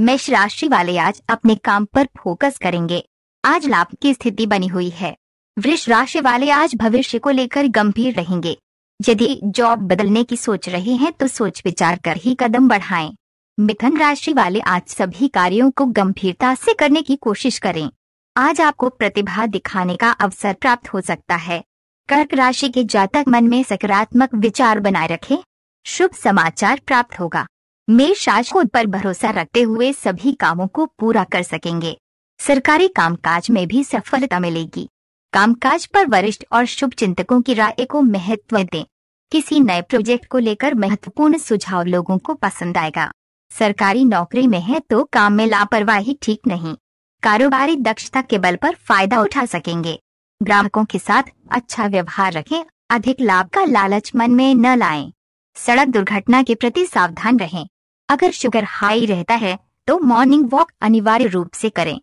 मेष राशि वाले आज अपने काम पर फोकस करेंगे आज लाभ की स्थिति बनी हुई है वृक्ष राशि वाले आज भविष्य को लेकर गंभीर रहेंगे यदि जॉब बदलने की सोच रहे हैं तो सोच विचार कर ही कदम बढ़ाएं। मिथुन राशि वाले आज सभी कार्यों को गंभीरता से करने की कोशिश करें आज आपको प्रतिभा दिखाने का अवसर प्राप्त हो सकता है कर्क राशि के जातक मन में सकारात्मक विचार बनाए रखें शुभ समाचार प्राप्त होगा మే శాఖోద్పర్ భరోసా రక్తే హుయే సభీ కామోం కో పూరా కర్ సకేంగే సర్కారీ కామ్ కాజ్ మే భీ సఫల్త మిలేగి కామ్ కాజ్ పర్ వరిష్ట్ ఔర్ శుభచింతకోం కి రాయే కో మహత్వ దే కিসি నయ్ ప్రాజెక్ట్ కో లేకర్ మహత్వపూర్ణ సుజావ్ ళోగోం కో పసంద్ ఆయేగా సర్కారీ నౌకరీ మే హ తో కామ్ మే లాపర్వైహీ ఠీక్ నహీ کاروبారిక దక్షత కే బల్ పర్ ఫాయదా ఉఠా సకేంగే గ్రాహకోం కే సాత్ అచ్ఛా వ్యవహార్ రఖే అధిక్ లాబ్ కా లాలచ్ మన్ మే న లాయే సడక్ దుర్ఘటనా కే ప్రతి సావధాన్ రహే अगर शुगर हाई रहता है तो मॉर्निंग वॉक अनिवार्य रूप से करें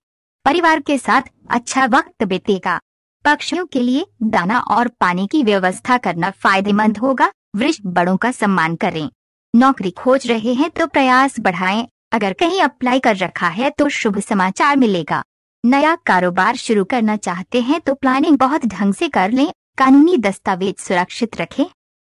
परिवार के साथ अच्छा वक्त बीतेगा पक्षियों के लिए दाना और पानी की व्यवस्था करना फायदेमंद होगा वृक्ष बड़ों का सम्मान करें नौकरी खोज रहे हैं तो प्रयास बढ़ाएं अगर कहीं अप्लाई कर रखा है तो शुभ समाचार मिलेगा नया कारोबार शुरू करना चाहते हैं तो प्लानिंग बहुत ढंग से कर लें कानूनी दस्तावेज सुरक्षित रखें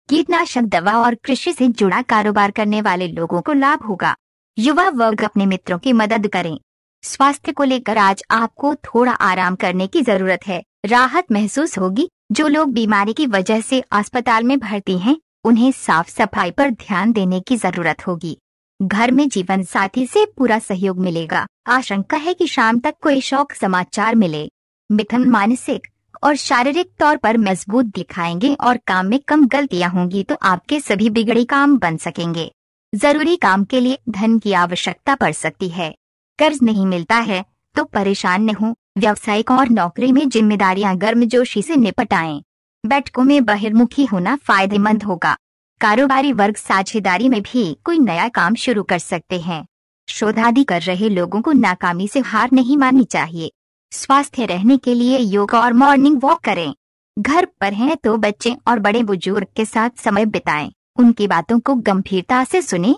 कीटनाशक दवा और कृषि से जुड़ा कारोबार करने वाले लोगों को लाभ होगा युवा वर्ग अपने मित्रों की मदद करें स्वास्थ्य को लेकर आज आपको थोड़ा आराम करने की जरूरत है राहत महसूस होगी जो लोग बीमारी की वजह से अस्पताल में भर्ती हैं उन्हें साफ सफाई पर ध्यान देने की जरूरत होगी घर में जीवन साथी से पूरा सहयोग मिलेगा आशंका है कि शाम तक कोई शौक समाचार मिले मिथुन मानसिक और शारीरिक तौर पर मजबूत दिखाएंगे और काम में कम गलतियां होंगी तो आपके सभी बिगड़े काम बन सकेंगे जरूरी काम के लिए धन की आवश्यकता पड़ सकती है कर्ज नहीं मिलता है तो परेशान न हो व्यावसायिक और नौकरी में जिम्मेदारियां गर्मजोशी से आए बैठकों में बहिर्मुखी होना फायदेमंद होगा कारोबारी वर्ग साझेदारी में भी कोई नया काम शुरू कर सकते हैं शोधादी कर रहे लोगों को नाकामी से हार नहीं माननी चाहिए स्वास्थ्य रहने के लिए योग और मॉर्निंग वॉक करें घर पर हैं तो बच्चे और बड़े बुजुर्ग के साथ समय बिताएं, उनकी बातों को गंभीरता से सुने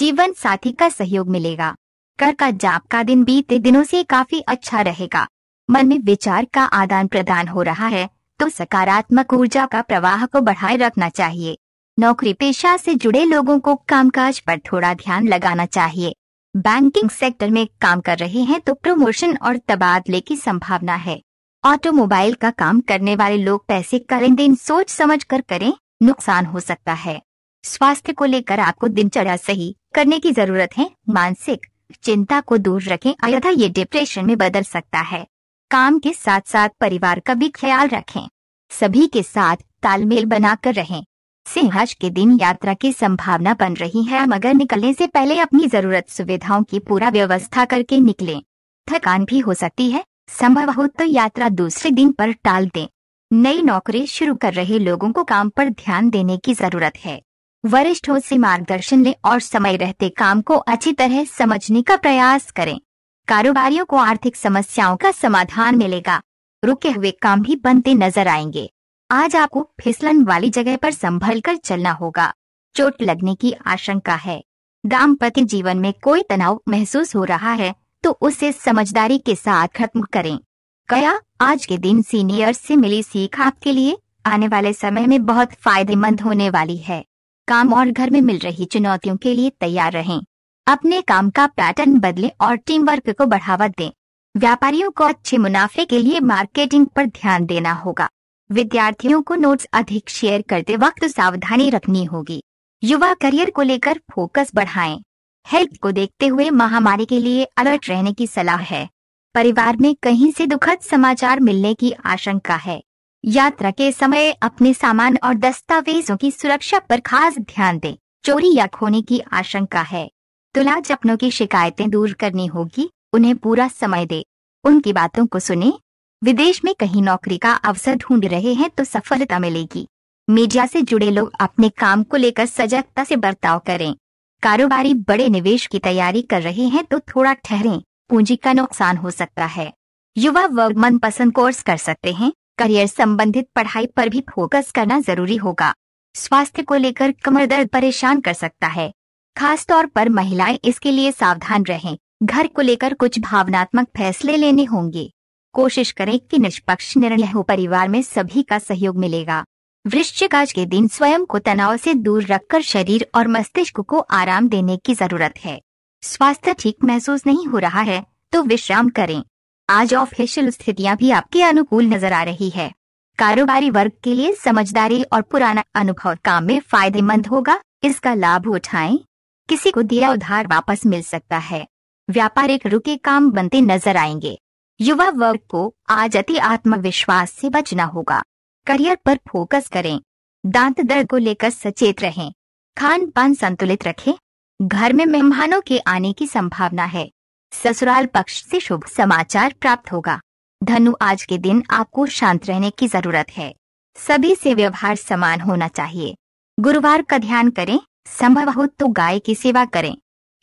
जीवन साथी का सहयोग मिलेगा कर का जाप का दिन बीते दिनों से काफी अच्छा रहेगा मन में विचार का आदान प्रदान हो रहा है तो सकारात्मक ऊर्जा का प्रवाह को बढ़ाए रखना चाहिए नौकरी पेशा से जुड़े लोगों को कामकाज पर थोड़ा ध्यान लगाना चाहिए बैंकिंग सेक्टर में काम कर रहे हैं तो प्रमोशन और तबादले की संभावना है ऑटोमोबाइल का काम करने वाले लोग पैसे का लेन देन सोच समझ कर करें नुकसान हो सकता है स्वास्थ्य को लेकर आपको दिनचर्या सही करने की जरूरत है मानसिक चिंता को दूर रखें अन्यथा ये डिप्रेशन में बदल सकता है काम के साथ साथ परिवार का भी ख्याल रखें सभी के साथ तालमेल बनाकर रहें से आज के दिन यात्रा की संभावना बन रही है मगर निकलने से पहले अपनी जरूरत सुविधाओं की पूरा व्यवस्था करके निकलें। थकान भी हो सकती है संभव हो तो यात्रा दूसरे दिन पर टाल दें नई नौकरी शुरू कर रहे लोगों को काम पर ध्यान देने की जरूरत है वरिष्ठों से मार्गदर्शन लें और समय रहते काम को अच्छी तरह समझने का प्रयास करें कारोबारियों को आर्थिक समस्याओं का समाधान मिलेगा रुके हुए काम भी बनते नजर आएंगे आज आपको फिसलन वाली जगह पर संभल कर चलना होगा चोट लगने की आशंका है दाम्पत्य जीवन में कोई तनाव महसूस हो रहा है तो उसे समझदारी के साथ खत्म करें कया आज के दिन सीनियर से मिली सीख आपके लिए आने वाले समय में बहुत फायदेमंद होने वाली है काम और घर में मिल रही चुनौतियों के लिए तैयार रहें अपने काम का पैटर्न बदलें और टीम वर्क को बढ़ावा दें व्यापारियों को अच्छे मुनाफे के लिए मार्केटिंग पर ध्यान देना होगा विद्यार्थियों को नोट्स अधिक शेयर करते वक्त सावधानी रखनी होगी युवा करियर को लेकर फोकस बढ़ाएं। हेल्थ को देखते हुए महामारी के लिए अलर्ट रहने की सलाह है परिवार में कहीं से दुखद समाचार मिलने की आशंका है यात्रा के समय अपने सामान और दस्तावेजों की सुरक्षा पर खास ध्यान दें चोरी या खोने की आशंका है तुला जपनों की शिकायतें दूर करनी होगी उन्हें पूरा समय दे उनकी बातों को सुने विदेश में कहीं नौकरी का अवसर ढूंढ रहे हैं तो सफलता मिलेगी मीडिया से जुड़े लोग अपने काम को लेकर सजगता से बर्ताव करें कारोबारी बड़े निवेश की तैयारी कर रहे हैं तो थोड़ा ठहरें पूंजी का नुकसान हो सकता है युवा वर्ग मनपसंद कोर्स कर सकते हैं करियर संबंधित पढ़ाई पर भी फोकस करना जरूरी होगा स्वास्थ्य को लेकर कमर दर्द परेशान कर सकता है खास तौर पर महिलाएं इसके लिए सावधान रहें घर को लेकर कुछ भावनात्मक फैसले लेने होंगे कोशिश करें कि निष्पक्ष निर्णय हो परिवार में सभी का सहयोग मिलेगा वृश्चिक आज के दिन स्वयं को तनाव से दूर रखकर शरीर और मस्तिष्क को आराम देने की जरूरत है स्वास्थ्य ठीक महसूस नहीं हो रहा है तो विश्राम करें आज ऑफिशियल स्थितियाँ भी आपके अनुकूल नजर आ रही है कारोबारी वर्ग के लिए समझदारी और पुराना अनुभव काम में फायदेमंद होगा इसका लाभ उठाएं। किसी को दिया उधार वापस मिल सकता है व्यापारिक रुके काम बनते नजर आएंगे युवा वर्ग को आज अति आत्मविश्वास से बचना होगा करियर पर फोकस करें दांत दर्द को लेकर सचेत रहें खान पान संतुलित रखें घर में मेहमानों के आने की संभावना है ससुराल पक्ष से शुभ समाचार प्राप्त होगा धनु आज के दिन आपको शांत रहने की जरूरत है सभी से व्यवहार समान होना चाहिए गुरुवार का ध्यान करें संभव हो तो गाय की सेवा करें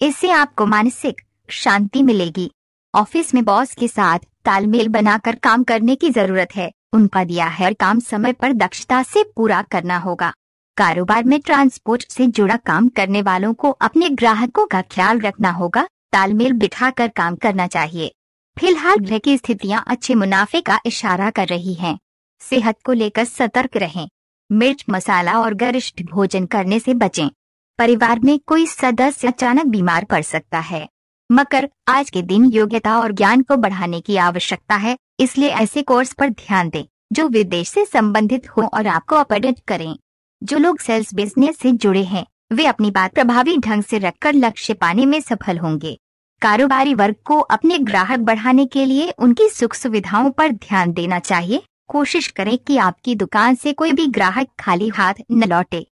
इससे आपको मानसिक शांति मिलेगी ऑफिस में बॉस के साथ तालमेल बनाकर काम करने की जरूरत है उनका दिया है काम समय पर दक्षता से पूरा करना होगा कारोबार में ट्रांसपोर्ट से जुड़ा काम करने वालों को अपने ग्राहकों का ख्याल रखना होगा तालमेल बिठा कर काम करना चाहिए फिलहाल ग्रह की स्थितियाँ अच्छे मुनाफे का इशारा कर रही हैं। सेहत को लेकर सतर्क रहें मिर्च मसाला और गरिष्ठ भोजन करने से बचें परिवार में कोई सदस्य अचानक बीमार पड़ सकता है मकर आज के दिन योग्यता और ज्ञान को बढ़ाने की आवश्यकता है इसलिए ऐसे कोर्स पर ध्यान दें जो विदेश से संबंधित हो और आपको अपडेट करें जो लोग सेल्स बिजनेस से जुड़े हैं वे अपनी बात प्रभावी ढंग से रखकर लक्ष्य पाने में सफल होंगे कारोबारी वर्ग को अपने ग्राहक बढ़ाने के लिए उनकी सुख सुविधाओं पर ध्यान देना चाहिए कोशिश करें कि आपकी दुकान से कोई भी ग्राहक खाली हाथ न लौटे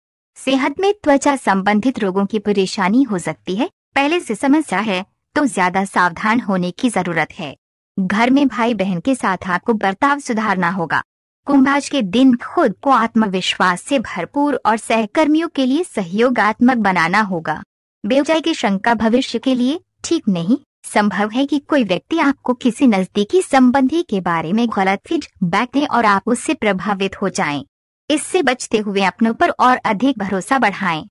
सेहत में त्वचा संबंधित रोगों की परेशानी हो सकती है पहले से समस्या है तो ज्यादा सावधान होने की जरूरत है घर में भाई बहन के साथ आपको बर्ताव सुधारना होगा कुंभाज के दिन खुद को आत्मविश्वास से भरपूर और सहकर्मियों के लिए सहयोगात्मक बनाना होगा बेवजह की शंका भविष्य के लिए ठीक नहीं संभव है कि कोई व्यक्ति आपको किसी नजदीकी संबंधी के बारे में गलत फीडबैक बैठे और आप उससे प्रभावित हो जाएं। इससे बचते हुए अपनों पर और अधिक भरोसा बढ़ाएं।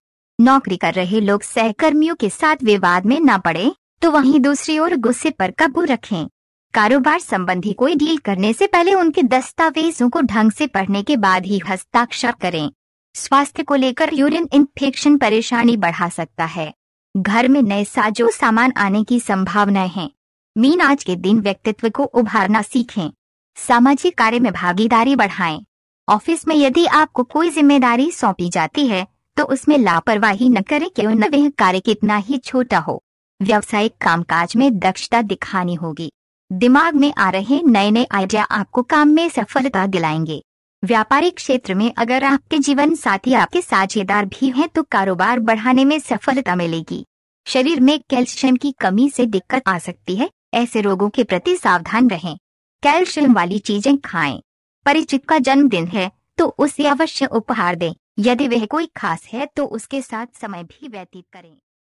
नौकरी कर रहे लोग सहकर्मियों के साथ विवाद में न पड़े तो वहीं दूसरी ओर गुस्से पर काबू रखें कारोबार संबंधी कोई डील करने से पहले उनके दस्तावेजों को ढंग से पढ़ने के बाद ही हस्ताक्षर करें स्वास्थ्य को लेकर यूरिन इन्फेक्शन परेशानी बढ़ा सकता है घर में नए साजो सामान आने की संभावना है मीन आज के दिन व्यक्तित्व को उभारना सीखें सामाजिक कार्य में भागीदारी बढ़ाएं ऑफिस में यदि आपको कोई जिम्मेदारी सौंपी जाती है तो उसमें लापरवाही न करें क्यों न वह कार्य कितना ही छोटा हो व्यावसायिक कामकाज में दक्षता दिखानी होगी दिमाग में आ रहे नए नए आइडिया आपको काम में सफलता दिलाएंगे व्यापारिक क्षेत्र में अगर आपके जीवन साथी आपके साझेदार भी हैं तो कारोबार बढ़ाने में सफलता मिलेगी शरीर में कैल्शियम की कमी से दिक्कत आ सकती है ऐसे रोगों के प्रति सावधान रहें कैल्शियम वाली चीजें खाएं परिचित का जन्मदिन है तो उसे अवश्य उपहार दें यदि वह कोई खास है तो उसके साथ समय भी व्यतीत करें